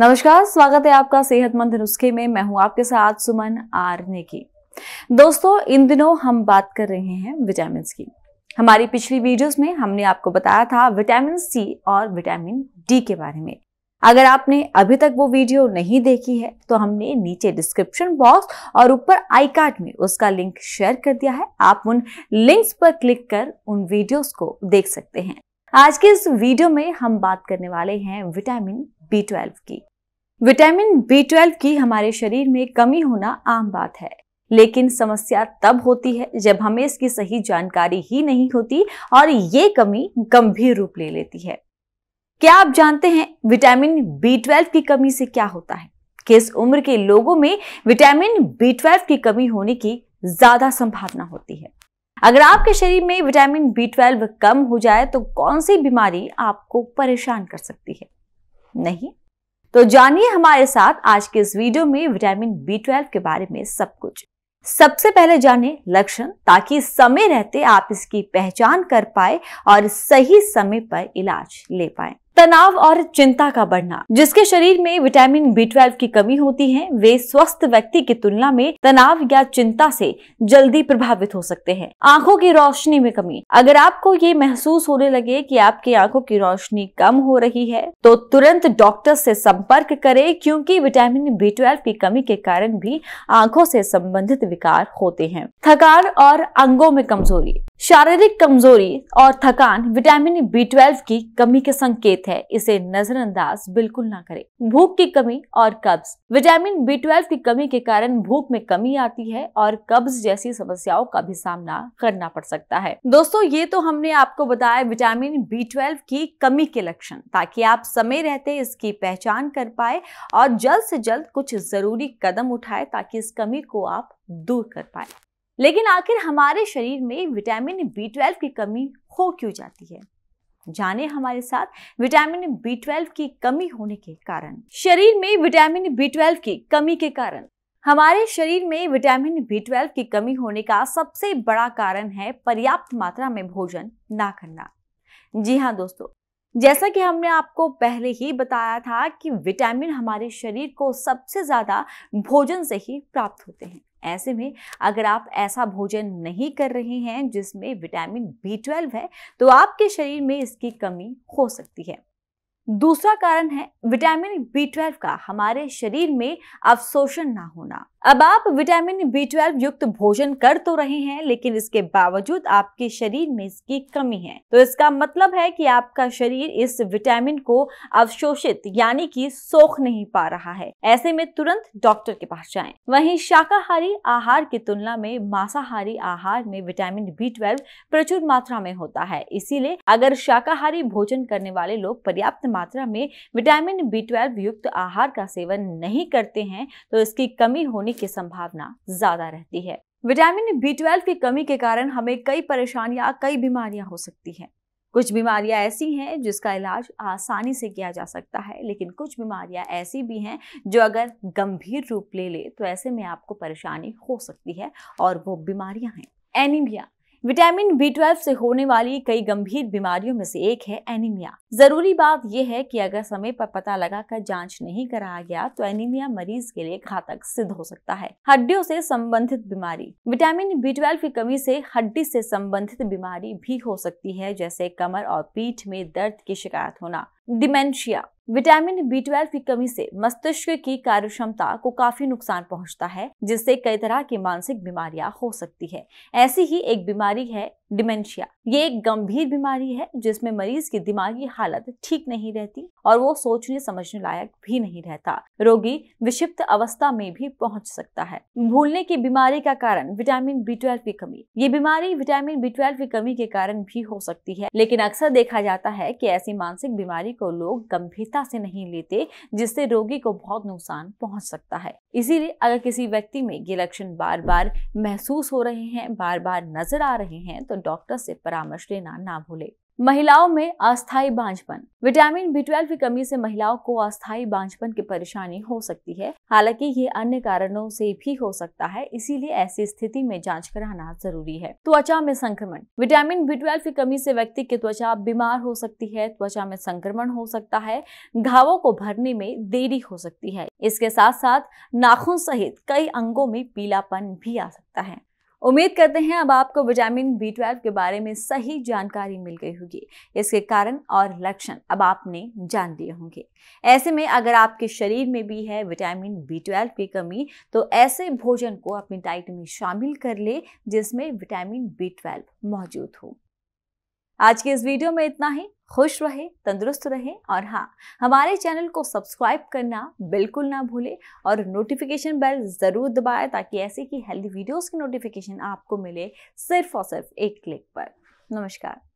नमस्कार स्वागत है आपका सेहतमंद नुस्खे में मैं हूं आपके साथ सुमन आर नेकी दोस्तों इन दिनों हम बात कर रहे हैं विटामिन की हमारी पिछली वीडियोस में हमने आपको बताया था विटामिन सी और विटामिन डी के बारे में अगर आपने अभी तक वो वीडियो नहीं देखी है तो हमने नीचे डिस्क्रिप्शन बॉक्स और ऊपर आई कार्ड में उसका लिंक शेयर कर दिया है आप उन लिंक्स पर क्लिक कर उन वीडियोस को देख सकते हैं आज के इस वीडियो में हम बात करने वाले हैं विटामिन बी ट्वेल्व की विटामिन बी ट्वेल्व की हमारे शरीर में कमी होना आम बात है लेकिन समस्या तब होती है जब हमें इसकी सही जानकारी ही नहीं होती और ये कमी गंभीर रूप ले लेती है क्या आप जानते हैं विटामिन बी ट्वेल्व की कमी से क्या होता है किस उम्र के लोगों में विटामिन बी ट्वेल्व की कमी होने की ज्यादा संभावना होती है अगर आपके शरीर में विटामिन बी ट्वेल्व कम हो जाए तो कौन सी बीमारी आपको परेशान कर सकती है नहीं तो जानिए हमारे साथ आज के इस वीडियो में विटामिन बी ट्वेल्व के बारे में सब कुछ सबसे पहले जाने लक्षण ताकि समय रहते आप इसकी पहचान कर पाए और सही समय पर इलाज ले पाए तनाव और चिंता का बढ़ना जिसके शरीर में विटामिन बी ट्वेल्व की कमी होती है वे स्वस्थ व्यक्ति की तुलना में तनाव या चिंता से जल्दी प्रभावित हो सकते हैं आंखों की रोशनी में कमी अगर आपको ये महसूस होने लगे कि आपकी आंखों की रोशनी कम हो रही है तो तुरंत डॉक्टर से संपर्क करें क्योंकि विटामिन बी ट्वेल्व की कमी के कारण भी आंखों से संबंधित विकार होते हैं थकान और अंगों में कमजोरी शारीरिक कमजोरी और थकान विटामिन बी ट्वेल्व की कमी के संकेत है इसे नजरअंदाज बिल्कुल ना करें भूख की कमी और कब्ज विटामिन बी ट्वेल्व की कमी के कारण भूख में कमी आती है और कब्ज जैसी समस्याओं का भी सामना करना पड़ सकता है दोस्तों ये तो हमने आपको बताया विटामिन बी ट्वेल्व की कमी के लक्षण ताकि आप समय रहते इसकी पहचान कर पाए और जल्द से जल्द कुछ जरूरी कदम उठाए ताकि इस कमी को आप दूर कर पाए लेकिन आखिर हमारे शरीर में विटामिन बी ट्वेल्व की कमी हो क्यों जाती है जाने हमारे साथ विटामिन बी ट्वेल्व की कमी होने के कारण शरीर में विटामिन बी ट्वेल्व की कमी के कारण हमारे शरीर में विटामिन बी ट्वेल्व की कमी होने का सबसे बड़ा कारण है पर्याप्त मात्रा में भोजन ना करना जी हाँ दोस्तों जैसा कि हमने आपको पहले ही बताया था कि विटामिन हमारे शरीर को सबसे ज़्यादा भोजन से ही प्राप्त होते हैं ऐसे में अगर आप ऐसा भोजन नहीं कर रहे हैं जिसमें विटामिन बी ट्वेल्व है तो आपके शरीर में इसकी कमी हो सकती है दूसरा कारण है विटामिन बी ट्वेल्व का हमारे शरीर में अवशोषण ना होना अब आप विटामिन बी ट्वेल्व युक्त भोजन कर तो रहे हैं लेकिन इसके बावजूद आपके शरीर में इसकी कमी है तो इसका मतलब है कि आपका शरीर इस विटामिन को अवशोषित यानी कि सोख नहीं पा रहा है ऐसे में तुरंत डॉक्टर के पास जाएं। वहीं शाकाहारी आहार की तुलना में मांसाहारी आहार में विटामिन बी ट्वेल्व प्रचुर मात्रा में होता है इसीलिए अगर शाकाहारी भोजन करने वाले लोग पर्याप्त मात्रा में विटामिन बी ट्वेल्व युक्त आहार का सेवन नहीं करते हैं तो इसकी कमी होने होने की संभावना ज्यादा रहती है विटामिन बी ट्वेल्व की कमी के कारण हमें कई परेशानियां कई बीमारियां हो सकती हैं कुछ बीमारियां ऐसी हैं जिसका इलाज आसानी से किया जा सकता है लेकिन कुछ बीमारियां ऐसी भी हैं जो अगर गंभीर रूप ले ले तो ऐसे में आपको परेशानी हो सकती है और वो बीमारियां हैं एनीमिया विटामिन बी ट्वेल्व से होने वाली कई गंभीर बीमारियों में से एक है एनीमिया जरूरी बात यह है कि अगर समय पर पता लगा कर जांच नहीं कराया गया तो एनीमिया मरीज के लिए घातक सिद्ध हो सकता है हड्डियों से संबंधित बीमारी विटामिन बी ट्वेल्व की कमी से हड्डी से संबंधित बीमारी भी हो सकती है जैसे कमर और पीठ में दर्द की शिकायत होना डिमेंशिया विटामिन बी ट्वेल्व की कमी से मस्तिष्क की कार्य क्षमता को काफी नुकसान पहुंचता है जिससे कई तरह की मानसिक बीमारियां हो सकती है ऐसी ही एक बीमारी है डिमेंशिया ये एक गंभीर बीमारी है जिसमें मरीज की दिमागी हालत ठीक नहीं रहती और वो सोचने समझने लायक भी नहीं रहता रोगी विषिप्त अवस्था में भी पहुंच सकता है भूलने की बीमारी का कारण विटामिन बी ट्वेल्व की कमी ये बीमारी विटामिन बी ट्वेल्व की कमी के कारण भी हो सकती है लेकिन अक्सर देखा जाता है की ऐसी मानसिक बीमारी को लोग गंभीरता गंभीरता से नहीं लेते जिससे रोगी को बहुत नुकसान पहुंच सकता है इसीलिए अगर किसी व्यक्ति में ये लक्षण बार बार महसूस हो रहे हैं बार बार नजर आ रहे हैं तो डॉक्टर से परामर्श लेना ना भूले महिलाओं में अस्थायी बांझपन विटामिन बी ट्वेल्व की कमी से महिलाओं को अस्थायी बांझपन की परेशानी हो सकती है हालांकि ये अन्य कारणों से भी हो सकता है इसीलिए ऐसी स्थिति में जांच कराना जरूरी है त्वचा में संक्रमण विटामिन बी ट्वेल्व की कमी से व्यक्ति की त्वचा बीमार हो सकती है त्वचा में संक्रमण हो सकता है घावों को भरने में देरी हो सकती है इसके साथ साथ नाखून सहित कई अंगों में पीलापन भी आ सकता है उम्मीद करते हैं अब आपको विटामिन बी ट्वेल्व के बारे में सही जानकारी मिल गई होगी इसके कारण और लक्षण अब आपने जान लिए होंगे ऐसे में अगर आपके शरीर में भी है विटामिन बी ट्वेल्व की कमी तो ऐसे भोजन को अपनी डाइट में शामिल कर ले जिसमें विटामिन बी ट्वेल्व मौजूद हो आज के इस वीडियो में इतना ही खुश रहें तंदुरुस्त रहें और हाँ हमारे चैनल को सब्सक्राइब करना बिल्कुल ना भूलें और नोटिफिकेशन बेल ज़रूर दबाएं ताकि ऐसे की हेल्दी वीडियोस की नोटिफिकेशन आपको मिले सिर्फ और सिर्फ एक क्लिक पर नमस्कार